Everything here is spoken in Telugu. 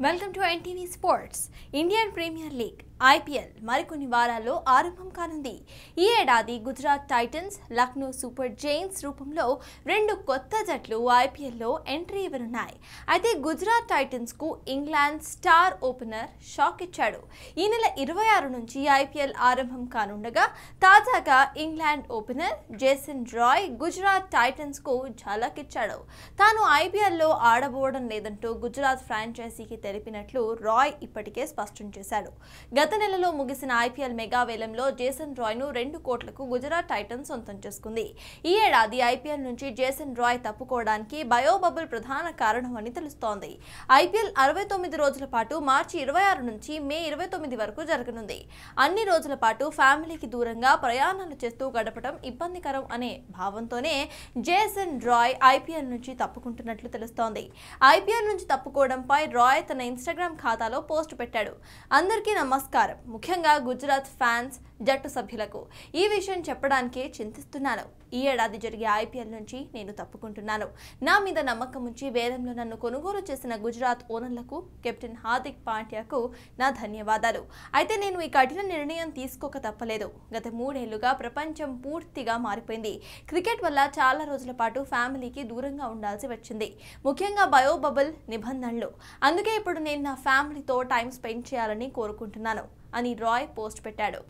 Welcome to NTV Sports. Indian Premier League. IPL మరికొన్ని వారాల్లో ఆరంభం కానుంది ఈ ఏడాది Gujarat Titans Lucknow super giants రూపంలో రెండు కొత్త జట్లు ఐపీఎల్లో ఎంట్రీ ఇవ్వనున్నాయి అయితే గుజరాత్ టైటన్స్కు ఇంగ్లాండ్ స్టార్ ఓపెనర్ షాక్ ఇచ్చాడు ఈ నెల ఇరవై ఆరు నుంచి ఐపీఎల్ ఆరంభం కానుండగా తాజాగా England opener Jason Roy Gujarat టైటన్స్కు ఇచ్చాడు తాను ఐపీఎల్లో ఆడబోవడం లేదంటూ గుజరాత్ ఫ్రాంచైజీకి తెలిపినట్లు రాయ్ ఇప్పటికే స్పష్టం చేశాడు గత గత నెలలో ముగిసిన ఐపీఎల్ మెగా వేలంలో జేసన్ ను రెండు కోట్లకు గుజరాత్ టైటన్స్ సొంతం చేసుకుంది ఈ ఏడాది ఐపీఎల్ నుంచి జేసన్ రాయ్ తప్పుకోవడానికి బయోబబుల్ ప్రధాన కారణమని తెలుస్తోంది ఐపీఎల్ అరవై తొమ్మిది రోజుల పాటు మార్చి ఇరవై ఆరు నుంచి మే ఇరవై తొమ్మిది వరకు జరగనుంది అన్ని రోజుల పాటు ఫ్యామిలీకి దూరంగా ప్రయాణాలు చేస్తూ గడపడం ఇబ్బందికరం అనే భావంతోనే జేసన్ రాయ్ ఐపీఎల్ నుంచి తప్పుకుంటున్నట్లు తెలుస్తోంది ఐపీఎల్ నుంచి తప్పుకోవడంపై రాయ్ తన ఇన్స్టాగ్రామ్ ఖాతాలో పోస్ట్ పెట్టాడు అందరికీ నమస్కారం నమస్కారం ముఖ్యంగా గుజరాత్ ఫ్యాన్స్ జట్టు సభ్యులకు ఈ విషయం చెప్పడానికే చింతిస్తున్నాను ఈ ఏడాది జరిగే ఐపీఎల్ నుంచి నేను తప్పుకుంటున్నాను నా మీద నమ్మకం ఉంచి వేదంలో నన్ను కొనుగోలు చేసిన గుజరాత్ ఓనర్లకు కెప్టెన్ హార్దిక్ పాండ్యాకు నా ధన్యవాదాలు అయితే నేను ఈ కఠిన నిర్ణయం తీసుకోక తప్పలేదు గత మూడేళ్లుగా ప్రపంచం పూర్తిగా మారిపోయింది క్రికెట్ వల్ల చాలా రోజుల పాటు ఫ్యామిలీకి దూరంగా ఉండాల్సి వచ్చింది ముఖ్యంగా బయోబబుల్ నిబంధనలు అందుకే ఇప్పుడు నేను నా ఫ్యామిలీతో టైం స్పెండ్ చేయాలని కోరుకుంటున్నాను అని రాయ్ పోస్ట్ పెట్టాడు